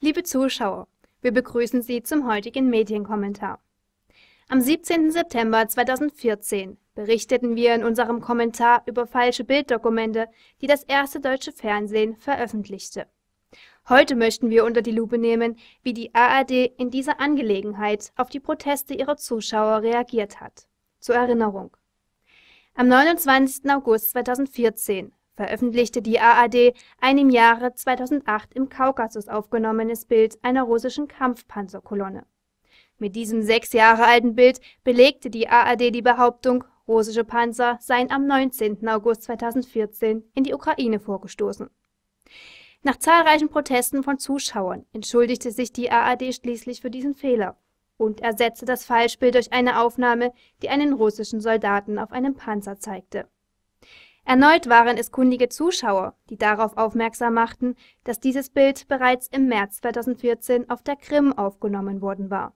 Liebe Zuschauer, wir begrüßen Sie zum heutigen Medienkommentar. Am 17. September 2014 berichteten wir in unserem Kommentar über falsche Bilddokumente, die das erste deutsche Fernsehen veröffentlichte. Heute möchten wir unter die Lupe nehmen, wie die ARD in dieser Angelegenheit auf die Proteste ihrer Zuschauer reagiert hat. Zur Erinnerung. Am 29. August 2014 veröffentlichte die AAD ein im Jahre 2008 im Kaukasus aufgenommenes Bild einer russischen Kampfpanzerkolonne. Mit diesem sechs Jahre alten Bild belegte die AAD die Behauptung, russische Panzer seien am 19. August 2014 in die Ukraine vorgestoßen. Nach zahlreichen Protesten von Zuschauern entschuldigte sich die AAD schließlich für diesen Fehler und ersetzte das Falschbild durch eine Aufnahme, die einen russischen Soldaten auf einem Panzer zeigte Erneut waren es kundige Zuschauer, die darauf aufmerksam machten, dass dieses Bild bereits im März 2014 auf der Krim aufgenommen worden war.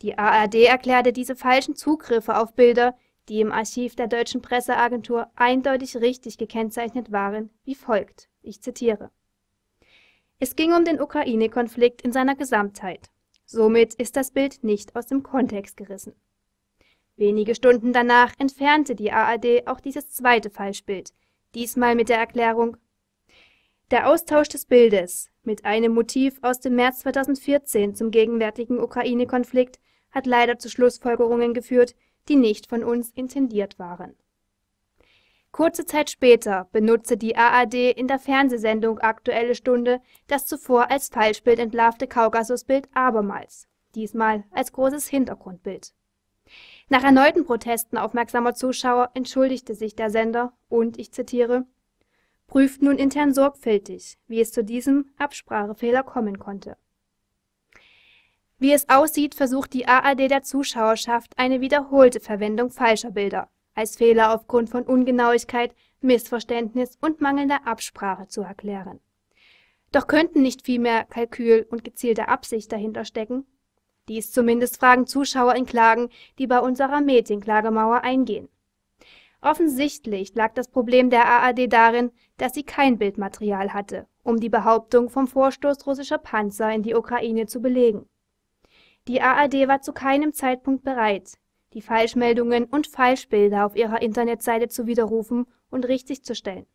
Die ARD erklärte diese falschen Zugriffe auf Bilder, die im Archiv der deutschen Presseagentur eindeutig richtig gekennzeichnet waren, wie folgt, ich zitiere. Es ging um den Ukraine-Konflikt in seiner Gesamtheit. Somit ist das Bild nicht aus dem Kontext gerissen Wenige Stunden danach entfernte die AAD auch dieses zweite Falschbild, diesmal mit der Erklärung Der Austausch des Bildes mit einem Motiv aus dem März 2014 zum gegenwärtigen Ukraine-Konflikt hat leider zu Schlussfolgerungen geführt, die nicht von uns intendiert waren. Kurze Zeit später benutzte die AAD in der Fernsehsendung Aktuelle Stunde das zuvor als Falschbild entlarvte Kaukasusbild abermals, diesmal als großes Hintergrundbild. Nach erneuten Protesten aufmerksamer Zuschauer entschuldigte sich der Sender und, ich zitiere, „ prüft nun intern sorgfältig, wie es zu diesem Absprachefehler kommen konnte. “Wie es aussieht, versucht die ARD der Zuschauerschaft eine wiederholte Verwendung falscher Bilder als Fehler aufgrund von Ungenauigkeit, Missverständnis und mangelnder Absprache zu erklären. Doch könnten nicht vielmehr Kalkül und gezielte Absicht dahinter stecken dies zumindest fragen Zuschauer in Klagen, die bei unserer Medienklagemauer eingehen. Offensichtlich lag das Problem der AAD darin, dass sie kein Bildmaterial hatte, um die Behauptung vom Vorstoß russischer Panzer in die Ukraine zu belegen. Die AAD war zu keinem Zeitpunkt bereit, die Falschmeldungen und Falschbilder auf ihrer Internetseite zu widerrufen und richtigzustellen.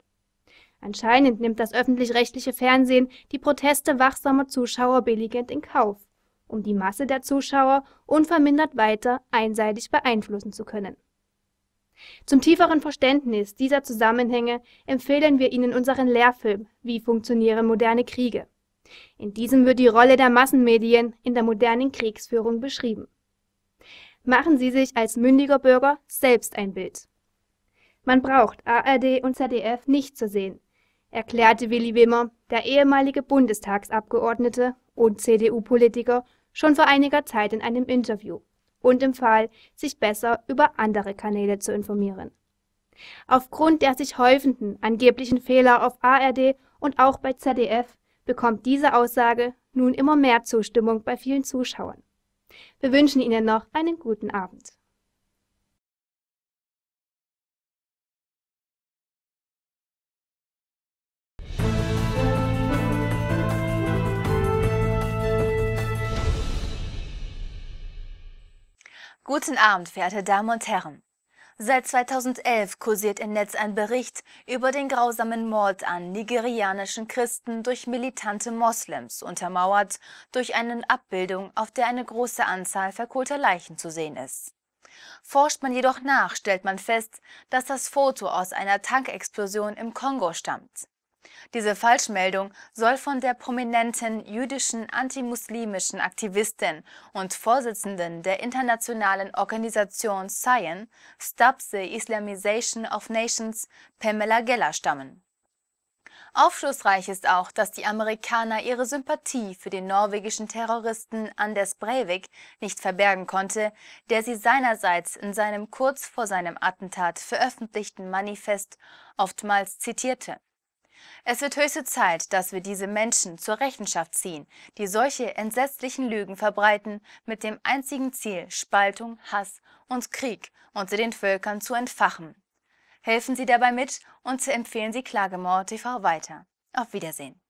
Anscheinend nimmt das öffentlich-rechtliche Fernsehen die Proteste wachsamer Zuschauer billigend in Kauf um die Masse der Zuschauer unvermindert weiter einseitig beeinflussen zu können. Zum tieferen Verständnis dieser Zusammenhänge empfehlen wir Ihnen unseren Lehrfilm Wie funktionieren moderne Kriege. In diesem wird die Rolle der Massenmedien in der modernen Kriegsführung beschrieben. Machen Sie sich als mündiger Bürger selbst ein Bild. Man braucht ARD und ZDF nicht zu sehen, erklärte Willi Wimmer der ehemalige Bundestagsabgeordnete und CDU-Politiker, schon vor einiger Zeit in einem Interview und empfahl, sich besser über andere Kanäle zu informieren. Aufgrund der sich häufenden angeblichen Fehler auf ARD und auch bei ZDF bekommt diese Aussage nun immer mehr Zustimmung bei vielen Zuschauern. Wir wünschen Ihnen noch einen guten Abend. Guten Abend, verehrte Damen und Herren. Seit 2011 kursiert im Netz ein Bericht über den grausamen Mord an nigerianischen Christen durch militante Moslems, untermauert durch eine Abbildung, auf der eine große Anzahl verkohlter Leichen zu sehen ist. Forscht man jedoch nach, stellt man fest, dass das Foto aus einer Tankexplosion im Kongo stammt. Diese Falschmeldung soll von der prominenten jüdischen antimuslimischen Aktivistin und Vorsitzenden der internationalen Organisation Zion Stop the Islamization of Nations Pamela Geller stammen. Aufschlussreich ist auch, dass die Amerikaner ihre Sympathie für den norwegischen Terroristen Anders Breivik nicht verbergen konnte, der sie seinerseits in seinem kurz vor seinem Attentat veröffentlichten Manifest oftmals zitierte es wird höchste Zeit, dass wir diese Menschen zur Rechenschaft ziehen, die solche entsetzlichen Lügen verbreiten, mit dem einzigen Ziel, Spaltung, Hass und Krieg unter den Völkern zu entfachen. Helfen Sie dabei mit und empfehlen Sie Klagemauer TV weiter. Auf Wiedersehen.